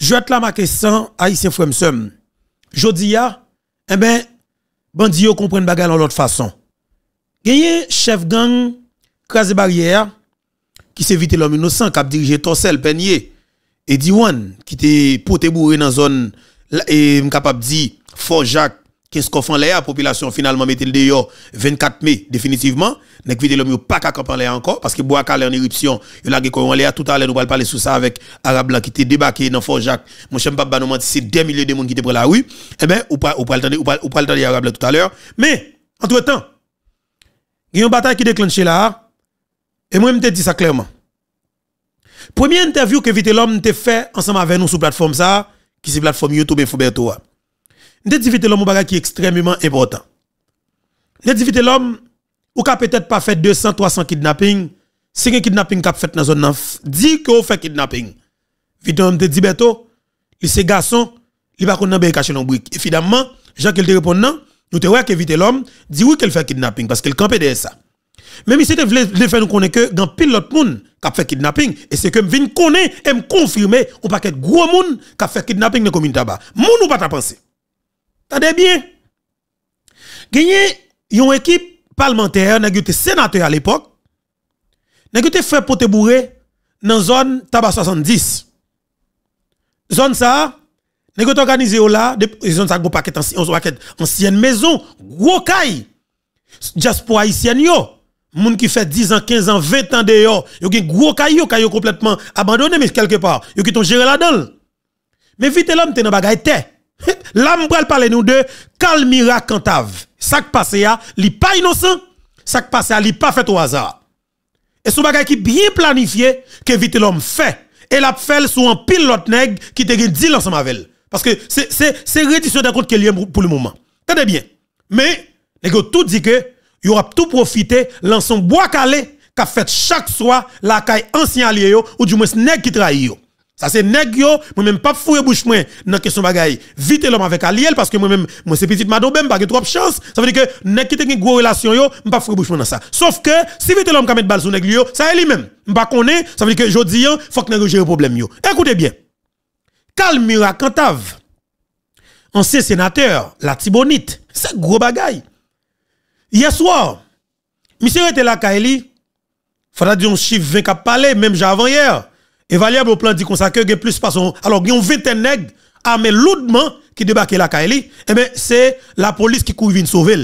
Je te la ma 100 haïtien frère Je dis eh ben bandi yo comprennent bagarre dans l'autre façon. Gagné chef gang Krasé barrière qui s'est l'homme innocent qui a dirigé Torsel Peigné et Diwan qui était poté bourré dans zone et capable dit Fort Jacques Qu'est-ce qu'on fait là La population finalement mettait le dehors 24 mai définitivement. Nèg vite l'homme pas qu'à camper là encore parce que bois calé en éruption, il a en l'air tout à l'heure nous allons parler sous ça avec arabe qui était débarqué dans Fort Jacques. Mon cher papa nous dit c'est des milliers de monde qui étaient pour la rue. Eh ben on pas ou pas le le tout à l'heure. Mais entre-temps, il y a une bataille qui déclenche là. Et moi je te dis ça clairement. Première interview que vite l'homme t'a fait ensemble avec nous sur plateforme ça, qui c'est plateforme YouTube et Fouberto. Ndétivité l'homme, bagage qui est extrêmement important. Ndétivité l'homme, ou ka peut-être pas fait 200, 300 kidnappings c'est un kidnapping kap fait dans zone 9, dit que vous fait kidnapping. Vite, on te dit il ces garçons, il va qu'on a caché dans brique. Évidemment, Jean qu'il te répond non, nous te voyons qu'éviter l'homme, dit oui qu'elle fait kidnapping parce qu'elle campait derrière ça. Même si tu le faire nous connaître que dans pile l'autre monde qui a fait kidnapping, et c'est que je viens connaître et me confirmer au paquet de gros monde qui a fait kidnapping dans la commune tabac. Moun ou pas ta pensée. Tendez bien. Gagné yon équipe parlementaire, n'a sénateur à l'époque, n'a fait pote bourré dans zone Taba 70. Zone ça, n'a organisé là, zone ça gros paquet ancienne maison, gros caille. pour haïtienne yo, moun qui fait 10 ans, 15 ans, 20 ans de yo, yo gen gros caillou, caillou complètement abandonné mais quelque part, yo qui t'ont géré la dedans Mais vite l'homme t'es dans bagaille Là, elle parle parler nous de Calmira Cantave. Ça qui passe, il n'est pas innocent. Ça qui passe, il n'est pas fait au hasard. Et ce bagage qui est bien planifié, que vite l'homme fait. Et l'a fait sous un pilote nègre qui te deal ensemble avec elle. Parce que c'est rédition d'un compte qui est pour le moment. Tenez bien. Mais, les gars, tout dit que, il aura tout profité, l'ensemble bois calé, qu'a fait chaque soir la caille ancien allié, ou du moins nègre qui trahit. Ça c'est nèg yo, moi même pas fouiller bouche moi dans question bagaille. Vite l'homme avec Aliel parce que moi même moi c'est petite madame pas trop chance. Ça veut dire que nèg qui une gros relation yo, pas fouiller bouche moi dans ça. Sauf que si vite l'homme qui mettre balle sur nèg yo, ça est lui même. qu'on est ça veut dire que jodi hein, faut que nèg gère problème yo. Écoutez bien. Calmira Cantave. Ancien sénateur, la Tibonite, c'est gros bagaille. Hier soir, monsieur était là Kaeli. Faudra dire un chiffre 20 qu'a parlé même j'avant hier. Et valable au plan dit comme ça que plus façon. Alors, il y a 20 nègres armés lourdement qui débarquent la Kaeli. Eh bien, c'est la police qui couvre une sauver.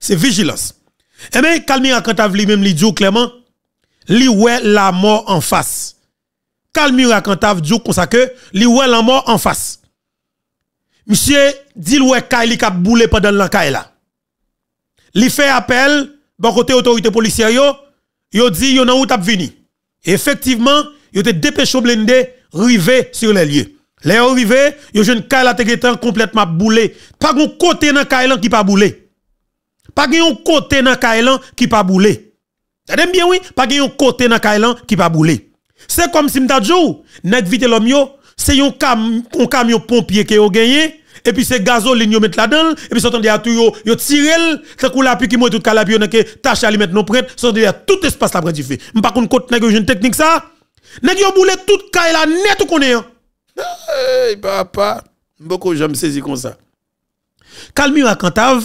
C'est vigilance. Eh bien, Kalmira Kantav lui-même lui dit clairement, lui ouais la mort en face. Kalmira Kantav dit comme ça que lui ouais la mort en face. Monsieur dit ouais Kaeli qui a boulé pendant la Kaela. Il fait appel, bon côté autorité policière yo, yo dit yo nan où t'as vini. Effectivement, yo te dépêché blindé rivé sur les lieux. Les arrivé, yo jeune Kayla te complètement boulé. Pas qu'on côté dans Kaylan qui pas boulé. Pas qu'on côté dans Kaylan qui pas boulé. T'aimes bien oui, pas qu'on côté dans Kaylan qui pas boulé. C'est comme si m'ta djou, oh, nèg vite l'homme yo, c'est un camion pompier qui yo gagné et puis c'est gazoline yo met là-dedans et puis s'entendait à tout yo yo tirel c'est la qui monte tout calapio nan que tache à lui mettre non prête s'entendait à tout espace la prête fait. M'pa kon côté nèg jeune technique ça. Nèg yo boule tout kay la net qu'on est. Hein. Hey papa, beaucoup j'aime saisi comme ça. Calmi wa kantav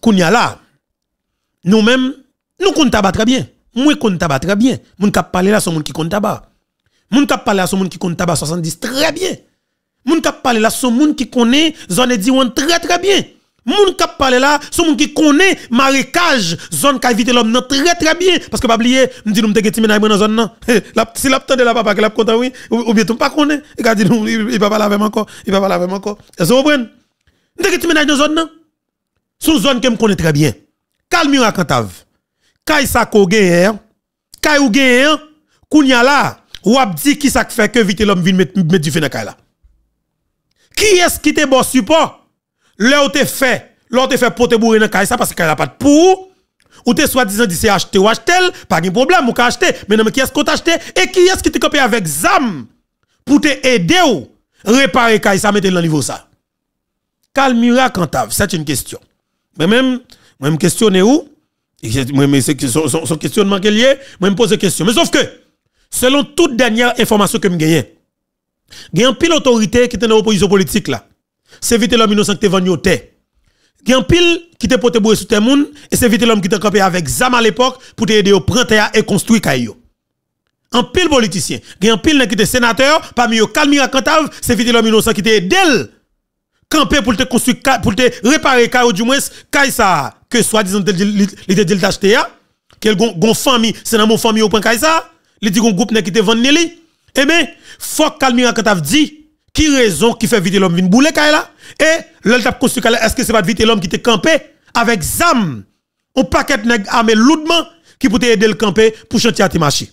kounya la. nous même nous comptons tabac très bien. Moi compte tabac très bien. Moun kap parler là son moun qui compte tabac. Moun kap parler là son moun qui compte tabac 70 très bien. Moun kap parler là son moun qui connaît zone on très très bien. Moun kap parle là, sont moun qui connaît marécage, zone qui évite l'homme très très bien parce que pas oublier, me dit nous t'ai timé dans zone non. La si la de la papa qui l'a content oui ou bien tu pas connaît, il dit nous il va pas laver encore, il va pas laver encore. Est-ce que vous comprenez T'ai timé dans zone non. Son zone que me connaît très bien. Calmira Kantave. Kay sa ko gagne, kay ou kounya la, ou dit qui ça fait que vite l'homme vient mettre du feu dans kay là. Qui est-ce qui te bon support Là où fait, là où fait pour te bourrer dans Kaysa parce qu'il n'y a pas de pour, ou es soi-disant dit c'est acheter ou acheter, pas de problème, ou acheter. Mais non, mais qui est-ce qu'on a acheté et qui est-ce qui te copie avec ZAM pour te aider ou réparer Kaysa mettre le niveau ça? Calmira Kantav, c'est une question. Mais même, moi me questionner où? Mais c'est son, son, questionnement qu'il y est moi question. Mais sauf que, selon toute dernière information que je gagne, il y a une pile autorité qui est dans l'opposition politique là c'est vite l'homme innocent qui te venu au a un pile qui te pote boue sous tes moun, et c'est vite l'homme qui te campé avec Zam à l'époque pour te aider au prendre et construire kayo. Un pile politicien, un pile qui te sénateur, parmi eux à kantav, c'est vite l'homme innocent qui te aidé campé pour te construire pour te réparer kayo du moins kay que soi-disant il t'a dit d'acheter hein. quel gon famille, c'est dans mon famille au point kay ça, il dit un groupe qui te vendu Eh bien, faut Kalmira Kantav dit qui raison qui fait vite l'homme vin boule là Et l'homme t'a construit est-ce que c'est pas vite l'homme qui était campé avec zam on paquet nèg armé lourdement qui peut aider le campé pour chantier à te marcher.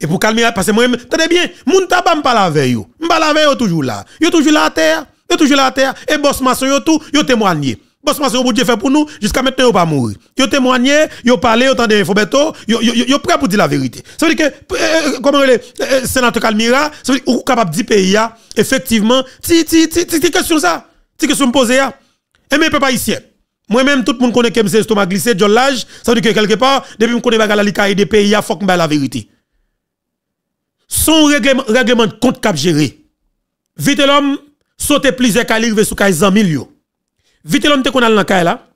Et pour calmer parce que moi-même tenez bien, moun taba pas la veille yo. M'pa avec toujours là. Yo toujours là à terre, yo toujours là à terre et boss maçon yo tout, yo témoignez. Boss c'est vous bout Dieu fait pour nous, jusqu'à maintenant, ils pas mourir. Ils témoigné, ils parlé, vous entendu Infobeto, ils prêt pour dire la vérité. Ça veut dire que, euh, euh, comment le euh, sénateur Calmira, ça veut dire qu'on est capable de dire pays, effectivement, ti, ti, ti, ti, question ça, ti, question me poser, et mes pas ici. Moi-même, tout le monde connaît que M. estomac glissé, John l'âge. ça veut dire que quelque part, depuis que je connais la des pays, il faut que je la vérité. Son règlement, de compte cap géré. Vite l'homme, sautez plusieurs calibres sous 15 millions vite l'homme te qu'on a dans la là,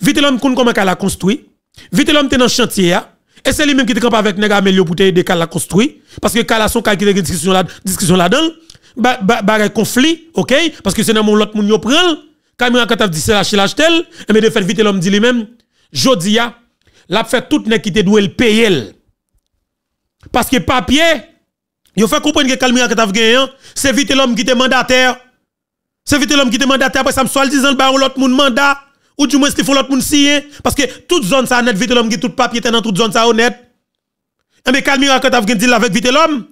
vite l'homme qu'on a la construit, vite l'homme te dans chantier et c'est lui-même qui te camp avec nèg Amelio pour t'aider la construit parce que la son cas qui discussion là, discussion là-dedans, bah bah conflit, OK parce que c'est dans mon l'autre moun yo prend caméra quand dit c'est lâcher l'achetel et mais de fait vite l'homme dit lui-même jodia l'a fait tout nèg qui te doit le payer parce que papier il faut comprendre que qui quand gagné, c'est vite l'homme qui est mandataire c'est vite l'homme qui te mandaté, après ça me soit disant, bah, l'autre monde mandat, ou du moins, qu'il faut l'autre monde signe. parce que toute zone ça honnête, vite l'homme qui tout papier, dans toute zone ça honnête. Et eh, mais calme, quand t'as dire avec vite l'homme,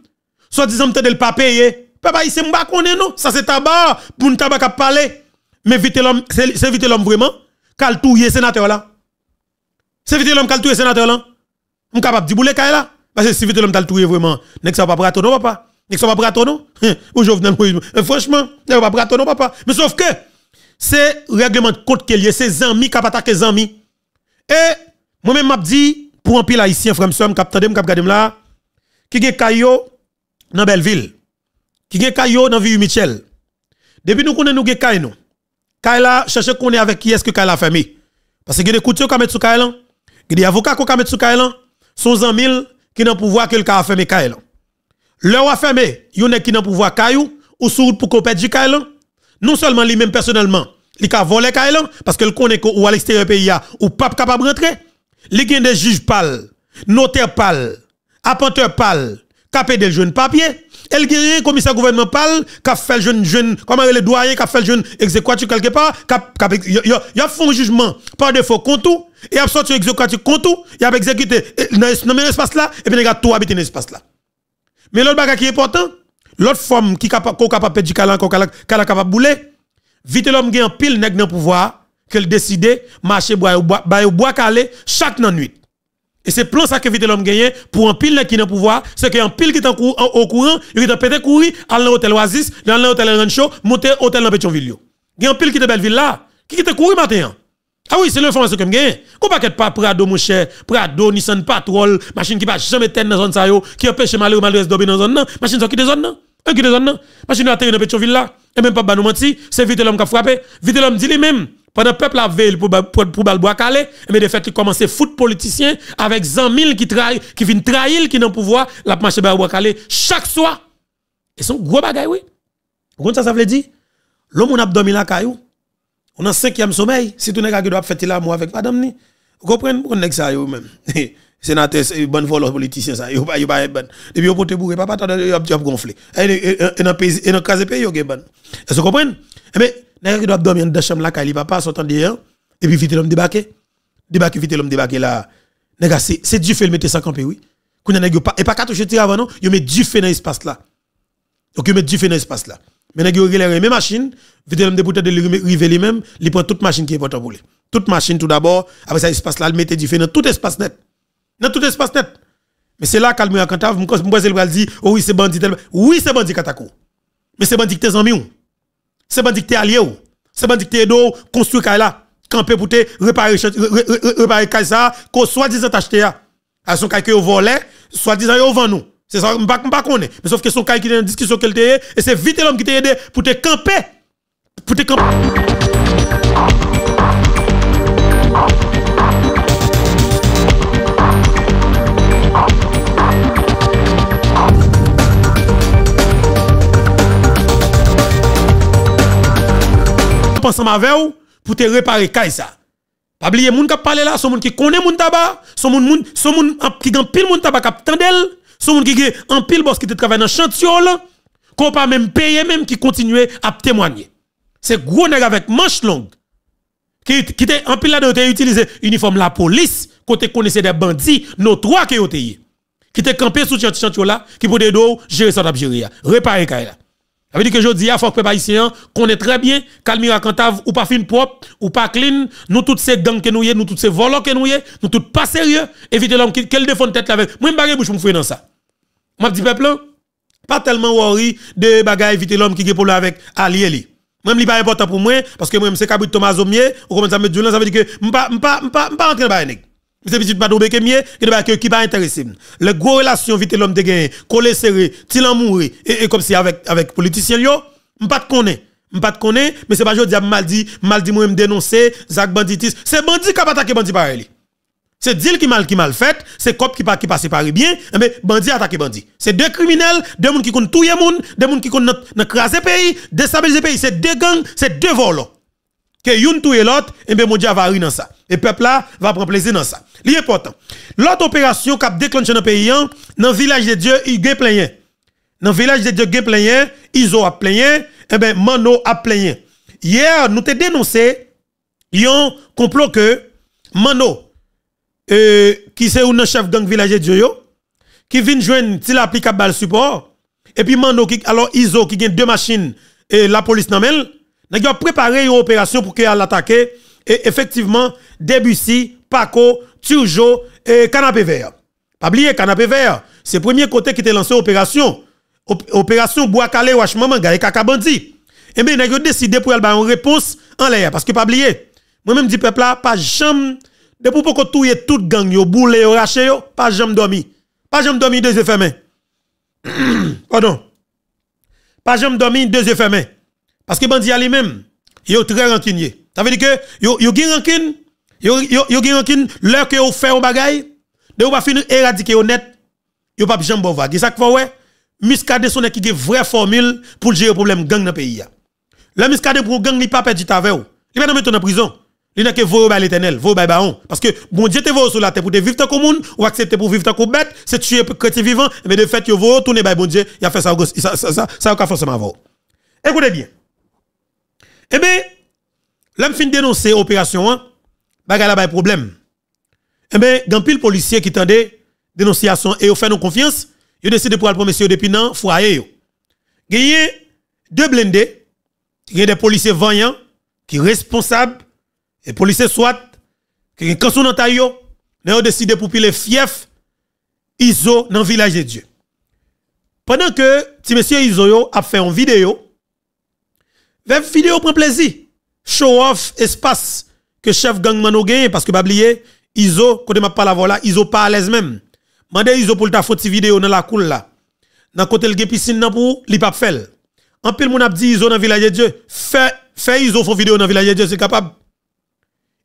soit disant, as le pas payé. Eh. Papa, il sait qu'on est non? Ça, c'est tabac, pour tabac à parler. Mais vite l'homme, c'est vite l'homme vraiment, cal touyer sénateur là. C'est vite l'homme tout touyer sénateur là. capable de bouler là. Parce que si vite l'homme t'a touyer vraiment, n'est-ce pas, papa, non, papa? Ils sont pas prato, non? Hein? Ou Jovenel Moïse. Euh, franchement, ils sont pas prato, non, papa? Mais sauf que, c'est règlement de compte qu'il y a, c'est amis qui a attaqué amis. Et, moi-même, m'a dit, pour un pile haïtien, frère, m'seur, m'captadé, m'capgadé, là, qui est kayo dans Belleville, qui est kayo dans ville Michel. Depuis nous connaissons nous gen kayo, nous. Kaila, cherchez qu'on est avec qui est-ce que a fermé Parce que gen des coutures qui mettent sur Kaila, gen des avocats qui mettent sur sont son zamil qui n'a pouvoir que le Kaila fait Kaila. Le roi fermé, yon qui nan pouvoir caillou ou sur pour qu'on du Caillou. Non seulement lui-même personnellement, li a volé Caillou, parce que le connaît ou à l'extérieur pays ou pas capable rentrer. Li a des juges pâles, notaires pâles, apporteurs pâles, capé des jeunes papiers. Elle un commissaire gouvernement pâle, qui fait jeune jeune, comment le doyen, qui fait jeune exécutif quelque part, qui a fait un jugement par défaut contre tout, et a sorti exécutif contre tout, il a exécuté dans l'espace là, et puis il a tout habité dans l'espace là. Mais l'autre bagage qui est important, l'autre forme qui est capable de du calan, qui est capable de bouler, vite l'homme qui en pile nèg dans pouvoir, qu'elle décide, marcher, boire, boire, calé, chaque nuit. Et c'est pour ça que vite l'homme gagne pour un pile qui c'est dans pouvoir, c'est un pile qui est au courant, il est en pété courir, à l'hôtel Oasis, dans l'hôtel Rancho, monter hôtel dans Pétionville. Il y a un pile qui est belle ville là, qui est courir matin. Ah oui, c'est l'information que j'ai. Qu'on paquet pas Prado, mon cher, Prado, Nissan Patrol, machine qui va jamais tenir dans la zone yo, qui empêche malheur ou malheur de dans zone non, machine qui des zones non, qui des zones non, machine à terre dans Petroville là, et même pas bah nous menti, c'est vite l'homme qui a frappé, vite l'homme dit lui-même, pendant peuple a veille pour pour pour balboa calé, mais eh de fait il commence foot politicien avec zamil qui trahit, qui viennent trahir qui dans pouvoir, la marche balboa calé chaque soir. Et son gros bagaille oui. Vous ça ça veut dire l'homme n'a a dormi la caillou on a un cinquième sommeil. Si tout n'est pas doit fêter l'amour avec madame, ni. Vous comprenez? Vous ça, même Sénateur, bonne volonté politicien, ça. Vous pas pas bon. Depuis, vous pouvez bourrer, papa, vous avez gonflé. Et dans pays, vous avez bon. Est-ce vous comprenez? Mais, eh dormir dans la chambre, là, quand papa, sont dehors, hein? et puis vite l'homme débarquer. Débarquer, vite l'homme débarquer là. C'est du fait, mettre 50 campé, oui. Et pas toucher avant, non, il met du fait dans l'espace là. Donc, il met du fait dans l'espace là. Mais nèg yo même machine, vite l'homme de lui-même, il prend toute machine qui est votre pour Toute machine tout d'abord, après ça espace là, il mettait du feu dans tout espace net. Dans tout espace net. Mais c'est là qu'Almir Kantav, moi je dit oh oui c'est bandit Oui c'est bandit Katako. Mais c'est bandit tes amis ou. C'est bandit tes alliés ou. C'est bandit tes dos construit là, camper pour te réparer réparer ça, qu'on soit disant acheter à hein. son quelqu'un volé, soit disant au vend nous. Se sa mbak mbak mbak mbak mbak mbak mbak mbak mbak mbak. Mbe sof ke son kay ki ten an diskiso ke l teye. E se vite l om ki teye de pou te kampe. Pou te kampe. Mponsan ma vew pou te repare kay sa. Pabliye moun kap pale la. Son moun ki kone moun taba. Son moun moun. Son moun ki gan pil moun taba kap tendel. sont monde qui a un pile boss qui travaille dans chantier là, qu'on pas même payé, même qui continue à témoigner. C'est gros nègre avec manche longue qui qui était en pile là ont utilisé uniforme la police côté connaissait des bandits nos trois qui ont qui était campé sous chantier là qui pour des dos gérer ça d'abjuria. Réparer là. Ça veut dire que je dis à Fok ici qu'on est très bien, Calmira Cantav, ou pas fin propre, ou pas clean, nous toutes ces gangs que nous y nous toutes ces volants que nous y nous toutes pas sérieux, évitez l'homme qui, qu'elle défend tête avec. Moi, je ne bouche pour me dans ça. Moi, dis peuple, hein? pas tellement worry de bagaille évitez l'homme qui est pour avec Alieli. Même li pas important pour moi, parce que moi, c'est Kabrit Thomas Omier ou comment ça me dit, ça veut dire que je ne pas entrer dans c'est petit pas tomber que mieux, que de qui pas intéressé. Les gros relations vite l'homme de gagner, coller serré, t'il en mourir et, comme si avec avec politicien yo, pas te connais. pas te connais, mais c'est pas jodi mal dit, mal dit moi me m'm dénoncer, Zach banditis, c'est bandit qui a attaqué bandit pareil. C'est deal qui mal qui mal fait, c'est cop qui pas qui par séparé bien, mais bandit attaqué bandit. C'est deux criminels, deux monde qui connaissent tout le monde, deux monde qui connaissent craser pays, déstabiliser pays, c'est deux gangs, c'est deux volants. Que youn et l'autre, et eh ben mon va rire dans ça. Et peuple là va prendre plaisir dans ça. L'important. L'autre opération qui a déclenché dans le pays, hein, dans le village de Dieu, il y a plein. Dans le village de Dieu, il y a plein. Iso a plein. Et bien, eh ben, Mano a plein. Hier, nous avons dénoncé un complot que Mano, euh, qui c'est un chef gang village de Dieu, qui vient joindre l'application. applicable le support. Et puis Mano, qui, alors Iso, qui a deux machines, et la police n'a préparé une opération pour qu'elle l'attaquent. Et effectivement, Debussy, Paco, Toujours et Canapé Vert. Pas oublier Canapé Vert, c'est le premier côté qui était lancé opération. opération Bois Calais, Wash Kaka Bandi. Et eh bien, ils ont décidé pour avoir une réponse en l'air. Parce que pas oublier, moi-même, dis peuple là, pas jamais, depuis que tout est toute gang, yo boule, yo raché, yo, pas jamais dormi. Pas jamais dormi deux yeux fermés. Pardon. Pas jamais dormi deux yeux fermés. Parce que Bandi a lui-même, il est très rancunier. Ça veut dire que, yo, yo gen rancune, Yo yo gen rancune leur que vous fait un bagay, de on pas finir éradiquer honnête, yo pas jambe bova. Qui ça que ouais? Miskade sonne qui gen vraie formule pour gérer problème gang dans pays Le miskade pour gang li pas perdu avec ou. Il va mettre en prison. Il n'a que vous ba l'éternel, vous ba baon parce que bon Dieu te vous sur la terre pour te vivre ta commune ou accepter pour vivre tant qu'au bête, c'est tuer chrétien vivant mais eh ben de fait yo vous tourner ba bon Dieu, il a fait ça ça ça ça ça forcément Écoutez bien. Eh bien, l'homme fin dénoncer opération 1 bagala bay problème. Eh ben, dans pile policier qui tendait dénonciation et ont fait nos confiance, ils décidé pour aller pour monsieur depuis nan y a deux blindés, y a des policiers vaillants qui responsables et policiers SWAT qui quand son ils ont décidé pour pile fief Iso dans le village de Dieu. Pendant que si monsieur Iso a fait une vidéo, la vidéo prend plaisir, show off espace que chef gang mano gagne parce que pas oublier Iso côté m'a pas la voilà Iso pas à l'aise même Mande Iso pour ta faute vidéo dans la coule là dans côté le piscine nan pour li pas faire en pile mon a dit Iso dans village de Dieu fait fait Iso font vidéo dans village de Dieu c'est capable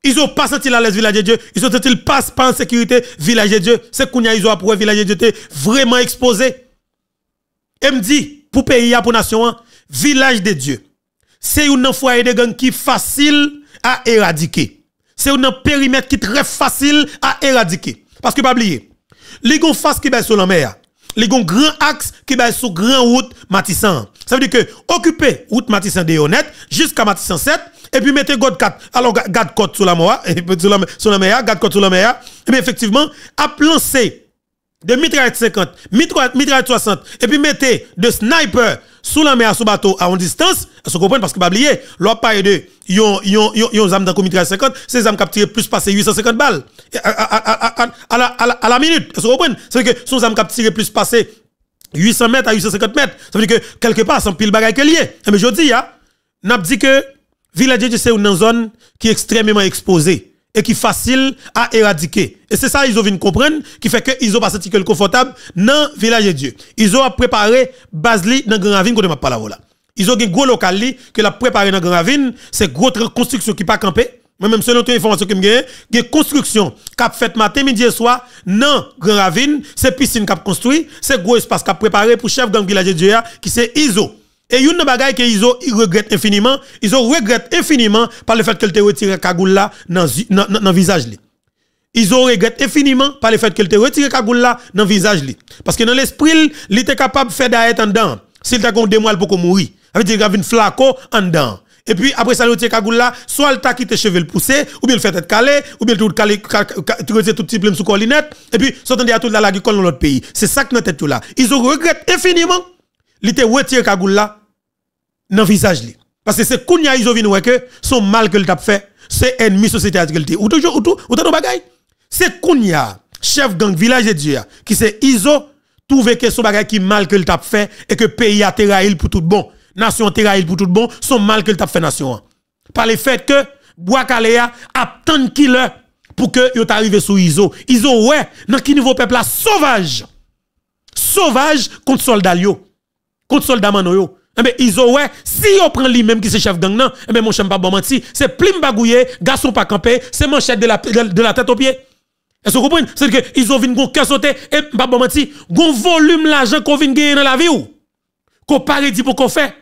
ils ont pas senti la l'aise village de Dieu. Ils ont senti passe pas en sécurité village de Dieu. C'est qu'on a ils à pour village de Dieu vraiment exposé. Et me dit pour pays pour nation hein, village de Dieu. C'est une foyer de gang qui facile à éradiquer. C'est un périmètre qui est très facile à éradiquer. Parce que pas oublier, les gon face qui baissent sur la mer, les grand axe qui baissent sur grand route Matissan. Ça veut dire que occuper route Matissan de honnête jusqu'à Matissan 7 et puis mettez God 4. Alors garde côte sur la mer, sur la mer, God côte sur la mer. Et bien effectivement, à lancer de mitraillette 50, mitraillette 60 et puis mettez de sniper sous la mer, sous bateau, à une distance, se comprenez, parce que pas oublier, l'on parle de, yon, yon, yon, yon, zam dans comité à 50, ces zam capturé plus passé 850 balles, à la minute, se comprendre. C'est-à-dire que, son zam capturé plus passé 800 mètres à 850 mètres, ça veut dire que, quelque part, c'est un pile bagaille que lié. Eh, mais je dis, hein, n'a dit que, Village, c'est une zone qui est extrêmement exposée et qui facile à éradiquer. Et c'est ça ils ont comprendre qui fait que ils ont passé quelque confortable dans le village de Dieu. Ils ont préparé basli dans grand ravine qu'on m'a parlé là. Ils ont un gros local qui que la préparé dans grand ravine, c'est grosse construction qui pas campé. Mais même selon les informations que j'ai, il y a construction qui a fait matin, midi et soir dans Grand Ravine, c'est piscine qui a construit, c'est gros espace qui a préparé pour chef gang village de Dieu qui c'est ISO. Et une des que Iso regrette infiniment, ont regrette infiniment par le fait qu'elle te retiré cagoule nan, dans le visage Ils ont regrette infiniment par le fait qu'elle te retiré cagoule dans visage li. Parce que dans l'esprit, il était capable de faire d'arrêt en dan. S'il t'a condé moi pour qu'on mourir. Avec dire une flaco en dedans. Et puis après ça, le cagoule Kagoula soit le t'a quitté cheveux le pousser, ou bien le fait être calé, ou bien tout calé, tu tout petit plume sous collinette, et puis s'entendre à tout la la dans l'autre pays. C'est ça que notre tout là. Ils regrettent infiniment il était retiré cagoule la visage li. Parce que c'est Kounia Iso ont que son mal que le tap fait, c'est ennemi société agricole. Ou toujours ou tout ou dans bagay. C'est Kounia, chef gang village de Dieu qui c'est Iso trouve que son bagay qui mal que le tap fait et que pays a terrail pour tout bon, nation terrail pour tout bon, son mal que le tap fait nation. Par le fait que Boakalea de killer pour que yo t'arrive sous Iso. Iso ouais, dans quel niveau peuple la sauvage. Sauvage contre soldat yo contre soldat manoyo. Eh ben, ils ont ouais, si on prend lui-même qui se chef gang non, eh ben mon chef pas bah, bon menti, c'est plim bagouillé, garçon pas campé, c'est manchette de la, de, la tête aux pieds. Est-ce que vous comprenez? C'est que ils ont vinn gon cœur sauté et eh, pas bah, bon menti, gon volume l'argent qu'on vinn gagner dans la vie ou qu'on parle dit pour qu'on fait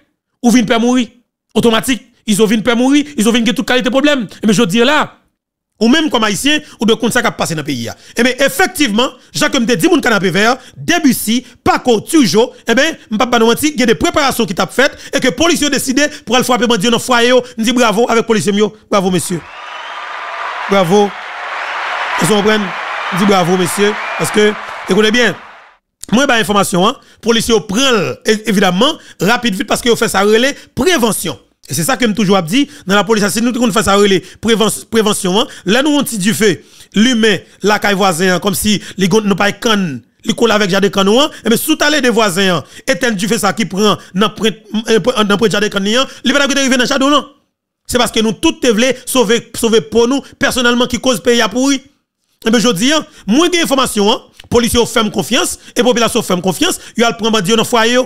ou vinn pas mourir automatique. Ils ont vinn pas mourir, ils ont vinn tout qualité problème. Et eh mais ben, je dis là, ou même comme haïtien, ou de compte ça qui passé dans le pays. Eh bien, effectivement, Jacques me dit mon canapé vert, Debussy, Paco, toujours, eh bien, m'pap pas menti, il y a des préparations qui t'a faites et que policiers ont décidé pour aller frapper Dieu dans le foyer, dit bravo avec mieux bravo monsieur. Bravo. Vous comprenez? dit bravo monsieur parce que écoutez bien, moi, bah, information, hein, policiers prennent, évidemment, rapide vite, parce que ont fait ça relais, prévention. Et c'est ça que je toujours dit dans la police. Si nous devons faire ça, prévention. Hein. Là, nous on du feu. L'humain, la caille voisin, hein, comme si les gens nous pas cannes, Les colle avec jardin canon, mais hein. eh ben, sous allé des voisins, éteindre du fait ça qui prend dans près euh, jardin les il va arriver dans château non. C'est parce que nous tous te voulons sauver sauver pour nous personnellement qui cause pays à pourri. Et eh ben, je dis moins d'informations, policiers ferme confiance et population ferme confiance, ils vont prendre bandit dans foyer.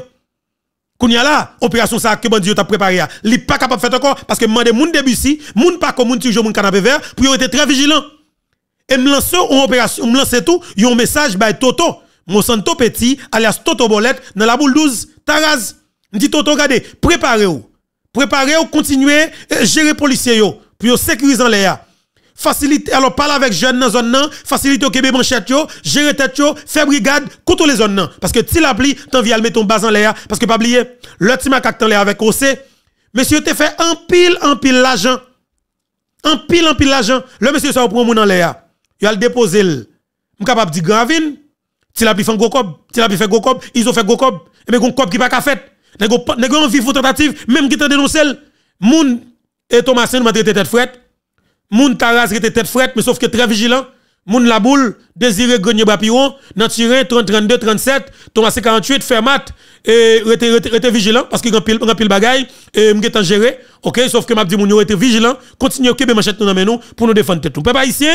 Qu'on y a là, opération ça que Dieu t'a préparé, li pas capable faire encore parce que mande moun si, moun pas comme moun toujours moun canapé vert, priorité très vigilant. Et me lancer une opération, me lancer tout, un message by Toto, mon Monsanto Petit, alias Toto Bolet dans la boule 12, Taraz. dit Toto regardez, préparez-vous. Préparez-vous, continuez gérer eh, policiers yo, puis sécurisant l'air. Facilite alors parle avec jeunes dans zone zones Facilite au Québec manchette yo gérer tête Fais faire brigade les les zones parce que tu l'appli, pli t'en vi mettre ton bas en l'air parce que pas oublier le ti macaque l'air avec OC monsieur te fait un pile en pile l'argent un pile en pile l'argent le monsieur ça prend mon en l'air il a le déposer m capable di gravine ti tu pli fait gros cob ti la pli fait gros cob ils ont fait gros cob et mais gon cob qui pas ka fait nèg nèg envie tentative même qui t'a dénoncé moun et Thomasin m'a traité tête frette moun taras était tête frette, mais sauf que très vigilant. Moun la boule, désiré gagner bapiron, nan tiré, 30, 32, 37, Thomas 48, fermat, et rete, vigilant, parce que rempile, pile bagay, et était en géré, ok, sauf que Mabdi dit était yo rete vigilant, continue ok, machette nous nous, pour nous défendre tête. pas ici,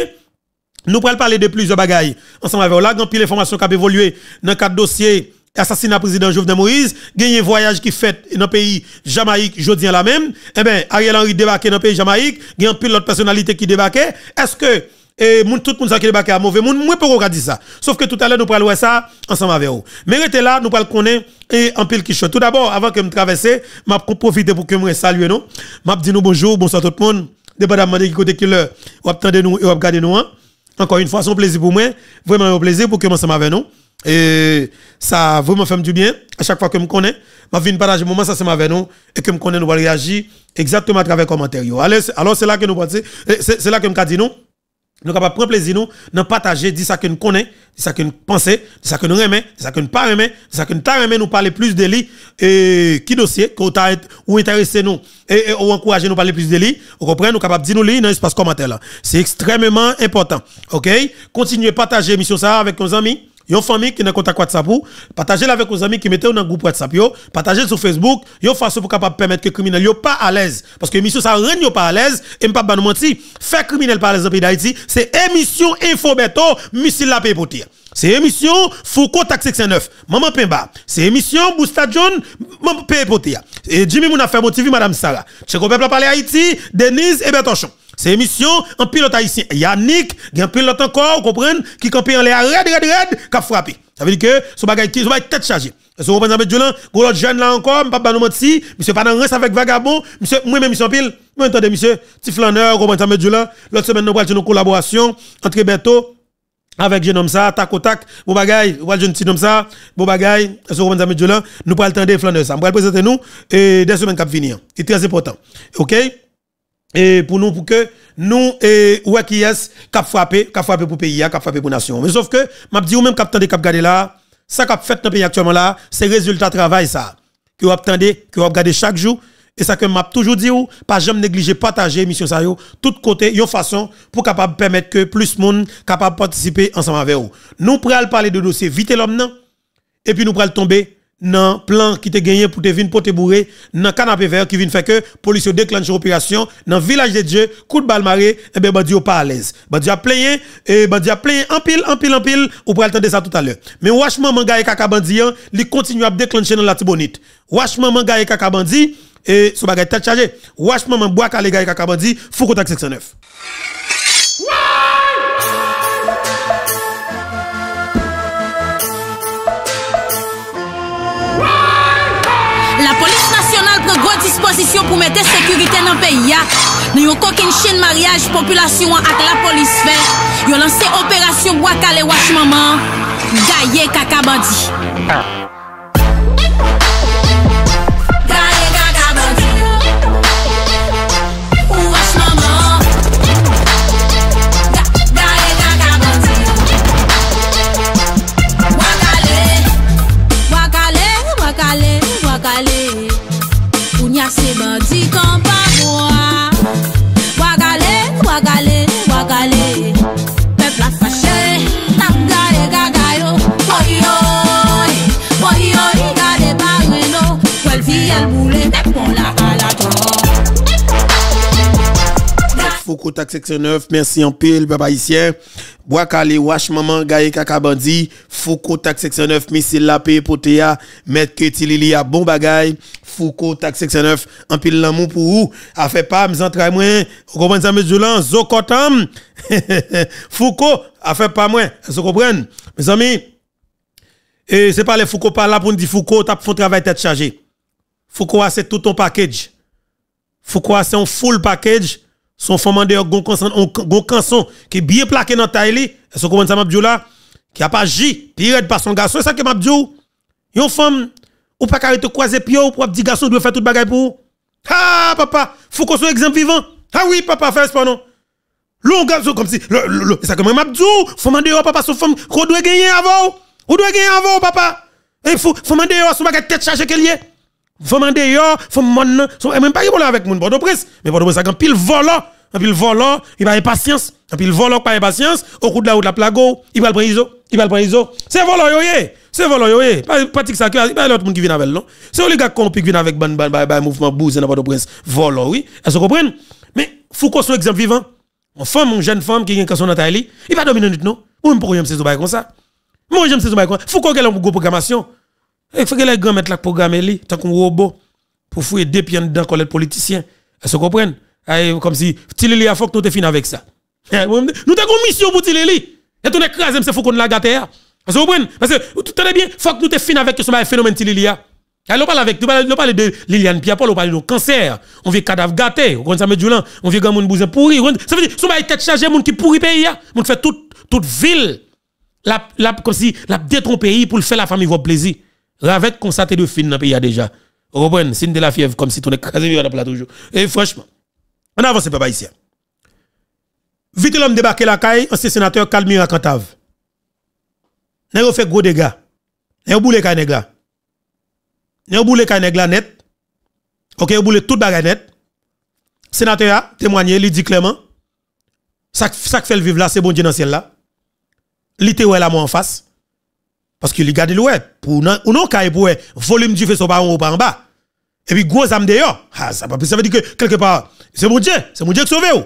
nous pral parler de plusieurs bagailles, ensemble avec là grand pile information qui a évolué dans quatre dossiers, assassinat président Jovenel Moïse, gagné voyage qui fait dans le pays Jamaïque, jeudi à la même, eh bien, Ariel Henry débarqué dans le pays Jamaïque, il un pile d'autres personnalités qui débarqué. Est-ce que eh, tout le monde qui débarqué à mauvais monde, moi pas dire ça. Sauf que tout à l'heure, nous parlons ça ensemble avec vous. Mais restez là, nous parlons est et eh, en pile qui Tout d'abord, avant que je traverse, je profite pour que je salue non Je dis bonjour, bonsoir tout le monde. Dépendamment de qui côté qui l'heure, vous attendez nous et vous regardez nous. Hein. Encore une fois, c'est un plaisir pour moi. Vraiment un plaisir pour que ensemble avec nous. Et ça a vraiment fait du bien. À chaque fois que je me connais, je viens partager moment, ça c'est ma nous. Et que je me connais, nous allons réagir exactement à travers les commentaires. Alors c'est là que nous pensons, eh, c'est là que je me dit nous. Nous sommes prendre plaisir nous, nous partager, dire ça que nous connaissons, de ça que nous pensons, dire ça que nous aimons, de ça que nous pas aimons, ça que nous pas aimons, nous parler plus de lui, et qui dossier, que ou intéressé nous, et, et ou encourager nous parler plus de lui, vous comprenez, nous capables de dire nous dans l'espace commentaire C'est extrêmement important, ok? Continuez à partager l'émission ça avec nos amis, une famille qui n'a contact WhatsApp ou partagez avec vos amis qui mettez dans le groupe WhatsApp yo, partagez sur Facebook, une façon pour capable permettre que criminel yo pas à l'aise parce que l'émission ça ne yo pas à l'aise et pas pas e nous mentir, faire criminel par pays d'Haïti, c'est émission infobeto, beto, missile la paix C'est émission Foucault Tax 69. Maman Pemba. C'est émission Bousta John. Maman Et e Jimmy Mouna fait mon Madame Sarah. Check au peuple à parler Haïti. Denise et Bertochon. C'est émission, en pilote haïtien, Yannick, un pilote encore, vous comprenez, qui campait en l'air, red, red, red, qui a frappé. Ça veut dire que, ce bagage qui, va tête chargée. Parce que vous comprenez, Jolan, gros l'autre jeune là encore, m'papa nous menti, monsieur pas dans avec vagabond, monsieur, moi-même, monsieur pile, moi, entendez, monsieur, petit flâneur, vous comprenez, Jolan, l'autre semaine, nous prenons une collaboration entre Beto, avec jeune homme ça, tac au tac, bagage, bagay, ou jeune petit homme ça, beau bagage. est-ce que vous comprenez, nous prenons le temps de flâneur ça. Nous allons présenter nous, et des semaines qui vont venir. C'est très important. OK? et pour nous pour que nous et ouais qui est cap frappé cap frappé pour pays cap frappé pour nation mais sauf que m'a dit ou même cap attendé cap garder là ça cap fait dans pays actuellement là c'est résultat travail ça que vous attendez que vous regardez chaque jour et ça que m'a toujours dit ou pas jamais négliger partager mission ça yo tout côté une façon pour capable permettre que plus monde capable participer ensemble avec vous nous pral parler de dossier vite l'homme et puis nous pral tomber dans plan qui te gagné pour te venir porter bourré dans canapé vert qui vient faire que police déclenche opération dans village de Dieu coup de balle et eh ben bandi pas à l'aise bandi a plein et eh, bandi a plein en pile en pile en pile ou pour attendre ça tout à l'heure mais wash maman et kaka bandi il hein, continue à déclencher dans la tibonite wash maman et kaka bandi eh, et ce bagage tête chargé wash maman bois kale gaye kaka bandi Foucault 9 Yon pou mette sekurite nan peyi ya Nan yon koken chen mariage Populasyon ak la polis fe Yon lanse operasyon Gwa kale wach maman Gya ye kaka bandi ah. Mwen di kon pa mwen Wakale, wakale, wakale Peflas ashe Tam gale gaga yo Woy yoy Woy yoy gade pa yoy no Kwen vi yal mwule Mwen pon la kalato Foukou tak seksyon 9, mersi anpe lbe bayisyen Wakale, wach maman Gaye kaka bandi Foukou tak seksyon 9, misil lape poteya Met keti lili ya bon bagay Foucault, taxe 69, en pile l'amour pour vous, a fait pas, mes entrailles moins, vous comprenez ça, mes violents, Zokotam, Foucault, a fait pas moins, vous comprenez? Mes amis, et c'est pas les Foucault par là pour nous dire Foucault, t'as faut travail tête chargée. Foucault, c'est tout ton package. Foucault, c'est un full package. Son fondement un canson qui est bien plaqué dans taille, est-ce que vous comprenez ça, là? Qui a pas J, pire par son garçon, c'est ça que Mabdou? Une femme, ou pas arrêter croiser pio ou propre petit garçon doit faire tout bagaille pour ah papa faut qu'on soit exemple vivant ah oui papa fais pas non l'on garçon comme si le, le, ça comme m'a dit faut demander papa son femme qu'on doit gagner avant ou doit gagner avant papa et faut faut demander son bagage tête chargée qu'elle y est faut yo, faut mon son même pas bon avec mon bordeaux presse mais bordeaux presse quand pile volant hein. pile volant hein, il va patience pile volant hein, pas patience au coup de la de la plago il va le prison il va le prison. C'est volé, c'est pratique pas ça que a l'autre monde qui vient avec non. C'est les gars qui vient avec ban ban ban mouvement bouse n'importe prince. Volé, oui. Est-ce que vous comprenez Mais Foucault son exemple vivant. Une femme, une jeune femme qui vient quand son dans il va dominer nous non. Ou pour j'aime ces bail comme ça. Moi j'aime ces bail comme ça. Foucault qu'elle ait une programmation. Il faut que les grands mettent la programme lui tant qu'on robot pour fouiller deux pieds dedans collègue politicien. Est-ce que comprenez Comme si Tilili a faut que nous te fin avec ça. Nous avons une mission pour Tilili. Et tout écrasé, c'est faut qu'on la gâte. Hein. Parce que vous comprenez Parce que, tout est bien, faut que nous te fin avec ce phénomène de Lilia. Alors, on parle avec, on parle de Liliane Piapol, paul on parle de cancer, on vit cadavre gâté, on ça du on vit grand monde bousin pourri. Ça veut dire, si on a tête chargé, monde qui pourri pays, hein. on fait toute, toute ville, la, la, comme si, la détruit pays pour faire la famille voir plaisir. Ravette constaté de fin dans le pays hein, déjà. Vous comprenez? C'est de la fièvre, comme si on écrasé, on toujours. Et franchement, on avance, papa, ici. Vite l'homme débarqué la caille, ancien sénateur Calmira Cantave. N'a fait gros dégâts. N'a boule ka nègla. N'a boule ka nègla net. OK, boule tout bagay net. Sénateur a témoigné, il dit clairement ça ça fait le vivre là, c'est bon Dieu dans ciel là. Il était la moi en face. Parce que lui gade le pour non ou non caille pour volume du fait son en haut pas en bas. Et puis gros âme yon. Ah, ça, veut dire que quelque part, c'est bon Dieu, c'est mon Dieu qui sauve ou.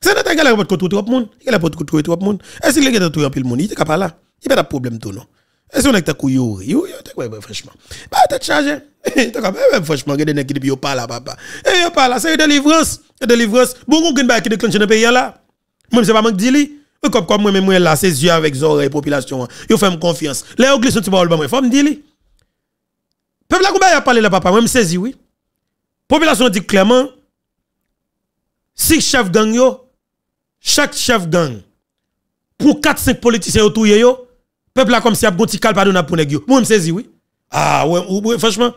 C'est il a pas de côté trop monde. Il a pas de côté trop monde. Est-ce qu'il est tout pile monde? Il est capable là. Il a pas de problème tout non. Est-ce qu'on est ta couillou? Yo, e, yo, franchement. Bah t'es chargé. franchement, regardez nèg qui yo pas e là papa. Et yo pas là, c'est délivrance, délivrance. Bon on gagne qui déclenche dans pays là. Même c'est pas manque dit comme comme moi même moi là, c'est yeux avec oreilles population. Yo fait confiance. les on glisse tu parole moi, faut me dire Peuple là combien a parlé là papa, moi saisi oui. Population dit clairement si chef gang yo chaque chef gang, pour 4-5 politiciens autour de yo, peuple a comme si a gonti petit calme pour nèg yo. Moi me saisi oui. Ah ouais, franchement,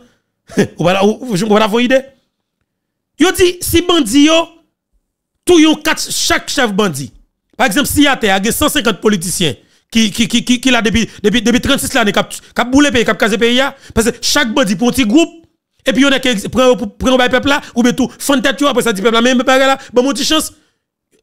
Vous pas je pas avoir idée. Yo dit si bandi yo tout yon 4 chaque chef bandi. Par exemple si y a 150 politiciens qui qui qui qui, là depuis depuis depuis 36 l'année cap cap bouler pays cap caser pays parce que chaque bandit, pour un petit groupe et puis on est prend un peuple là ou bien tout fond tête après ça dit peuple là même pas là bon mon chance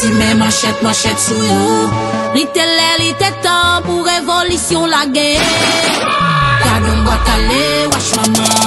Si men manchèd manchèd sou Li tè lè li tè tan Pou revolisyon la gen Kanon batale wachmanan